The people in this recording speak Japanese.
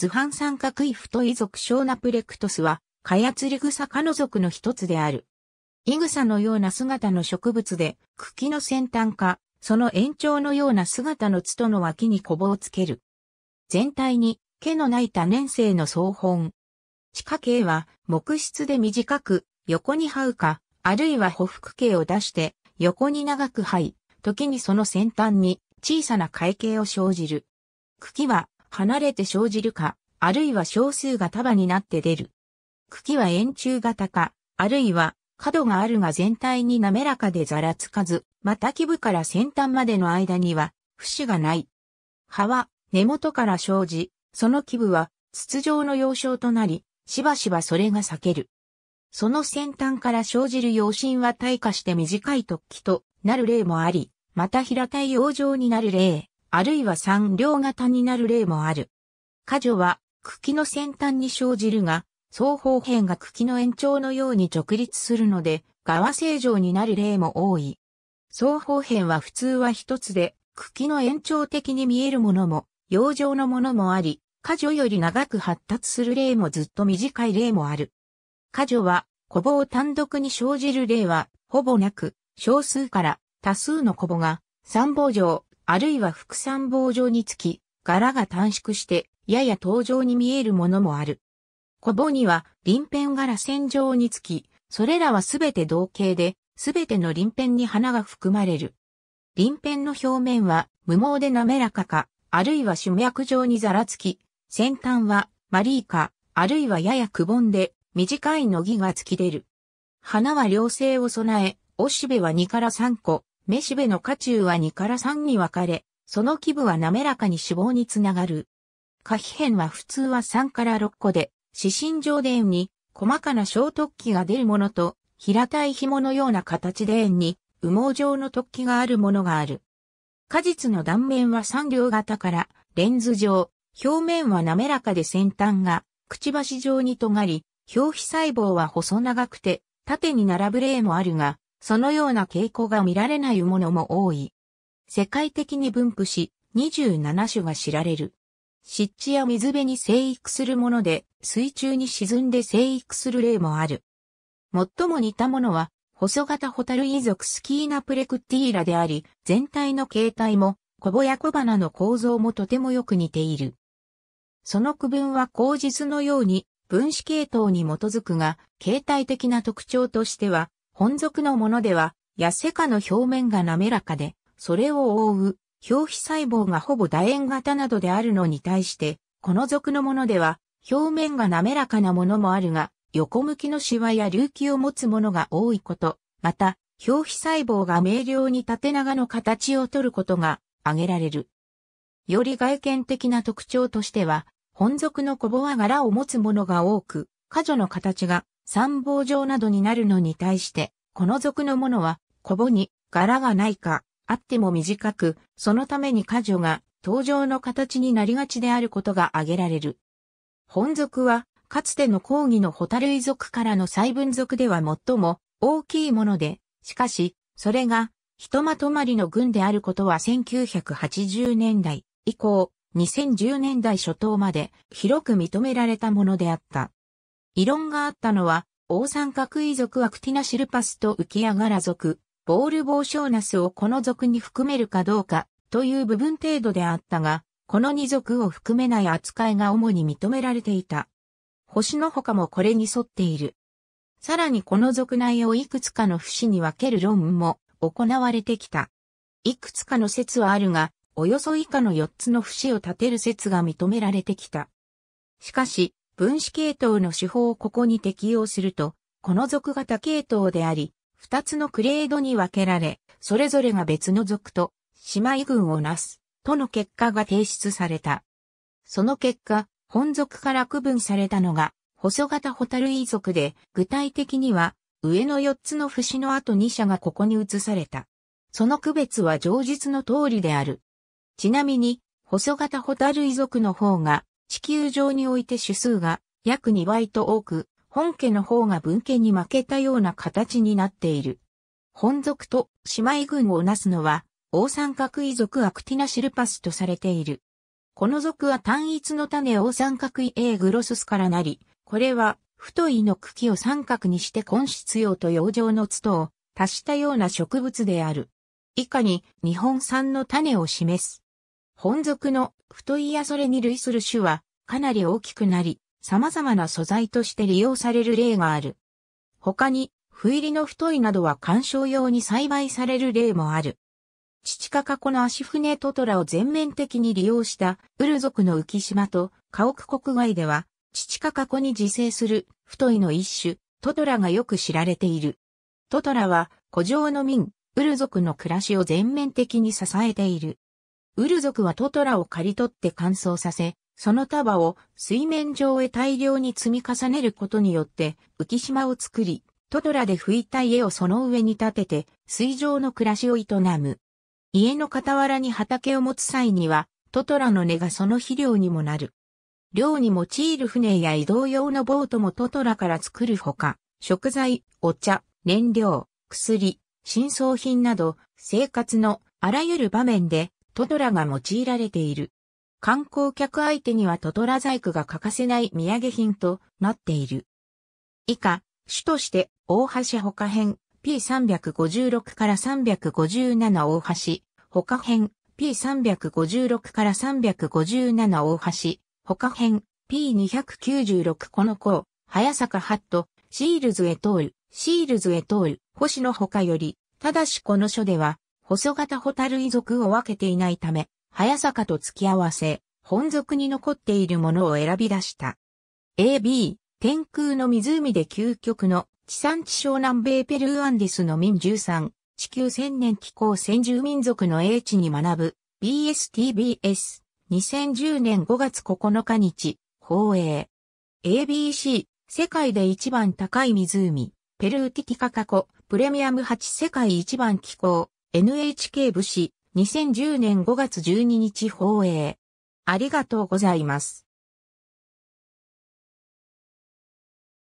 図版三酸化クイフトイ族小ナプレクトスは、カヤツリグサ科の属の一つである。イグサのような姿の植物で、茎の先端か、その延長のような姿のツトの脇にこぼをつける。全体に、毛のない多年生の総本。地下茎は、木質で短く、横に這うか、あるいは匍匐茎を出して、横に長く這い、時にその先端に、小さな会計を生じる。茎は離れて生じるか、あるいは小数が束になって出る。茎は円柱型か、あるいは角があるが全体に滑らかでざらつかず、また基部から先端までの間には、節がない。葉は根元から生じ、その基部は筒状の要衝となり、しばしばそれが裂ける。その先端から生じる要心は退化して短い突起となる例もあり、また平たい養状になる例。あるいは三両型になる例もある。果樹は茎の先端に生じるが、双方辺が茎の延長のように直立するので、側正常になる例も多い。双方辺は普通は一つで、茎の延長的に見えるものも、養生のものもあり、果樹より長く発達する例もずっと短い例もある。果樹は、古母を単独に生じる例は、ほぼなく、少数から多数の古母が、三母状、あるいは副参謀状につき、柄が短縮して、やや登場に見えるものもある。小棒には、輪辺柄線状につき、それらはすべて同型で、すべての輪辺に花が含まれる。輪辺の表面は無毛で滑らかか、あるいは主脈状にざらつき、先端はマリーか、あるいはややくぼんで短いのぎが突き出る。花は両性を備え、おしべは2から3個、めしべの下中は2から3に分かれ、その基部は滑らかに脂肪につながる。下皮片は普通は3から6個で、視神状で円に細かな小突起が出るものと、平たい紐のような形で円に羽毛状の突起があるものがある。果実の断面は3。両型からレンズ状、表面は滑らかで先端がくちばし状に尖り、表皮細胞は細長くて縦に並ぶ例もあるが、そのような傾向が見られないものも多い。世界的に分布し、27種が知られる。湿地や水辺に生育するもので、水中に沈んで生育する例もある。最も似たものは、細型ホタル遺族スキーナプレクティーラであり、全体の形態も、小ぼや小花の構造もとてもよく似ている。その区分は口実のように、分子系統に基づくが、形態的な特徴としては、本属のものでは、痩せかの表面が滑らかで、それを覆う表皮細胞がほぼ楕円型などであるのに対して、この属のものでは、表面が滑らかなものもあるが、横向きのシワや隆起を持つものが多いこと、また、表皮細胞が明瞭に縦長の形をとることが挙げられる。より外見的な特徴としては、本属の小ボは柄を持つものが多く、過女の形が参謀状などになるのに対して、この族のものは、小ぼに柄がないか、あっても短く、そのために過女が登場の形になりがちであることが挙げられる。本族は、かつての講義のホタルイ族からの細分族では最も大きいもので、しかし、それが、ひとまとまりの軍であることは1980年代以降、2010年代初頭まで広く認められたものであった。異論があったのは、王三角遺族アクティナシルパスと浮き上がら族、ボールボーショーナスをこの族に含めるかどうか、という部分程度であったが、この二族を含めない扱いが主に認められていた。星の他もこれに沿っている。さらにこの族内をいくつかの節に分ける論も行われてきた。いくつかの説はあるが、およそ以下の4つの節を立てる説が認められてきた。しかし、分子系統の手法をここに適用すると、この属型系統であり、二つのクレードに分けられ、それぞれが別の属と姉妹群をなす、との結果が提出された。その結果、本属から区分されたのが、細型ホタルイ族で、具体的には、上の4つの節の後2社がここに移された。その区別は上述の通りである。ちなみに、細型ホタルイ族の方が、地球上において種数が約2倍と多く、本家の方が分家に負けたような形になっている。本族と姉妹群をなすのは、王三角遺族アクティナシルパスとされている。この族は単一の種王三角異 A グロススからなり、これは太いの茎を三角にして根質用と養生の都を足したような植物である。以下に日本産の種を示す。本属の太いやそれに類する種はかなり大きくなり、様々な素材として利用される例がある。他に、不入りの太いなどは観賞用に栽培される例もある。父か過去の足船トトラを全面的に利用したウル族の浮島と家屋国外では、父か過去に自生する太いの一種、トトラがよく知られている。トトラは、古城の民、ウル族の暮らしを全面的に支えている。ウル族はトトラを刈り取って乾燥させ、その束を水面上へ大量に積み重ねることによって浮島を作り、トトラで拭いた家をその上に建てて水上の暮らしを営む。家の傍らに畑を持つ際には、トトラの根がその肥料にもなる。漁に用いる船や移動用のボートもトトラから作るほか、食材、お茶、燃料、薬、新装品など、生活のあらゆる場面でトトラが用いられている。観光客相手にはトトラ細工が欠かせない土産品となっている。以下、主として大橋他編 P356 から357大橋、他編 P356 から357大橋、他編 P296 この子、早坂ハット、シールズへ通る、シールズへ通る、星の他より、ただしこの書では、細型ホタルイ族を分けていないため、早坂と付き合わせ、本族に残っているものを選び出した。AB、天空の湖で究極の地産地消南米ペルーアンデスの民13、地球千年気候先住民族の英知に学ぶ、BSTBS、2010年5月9日日、放映。ABC、世界で一番高い湖、ペルーティティカカコ、プレミアム8世界一番気候、NHK 武士2010年5月12日放映。ありがとうございます。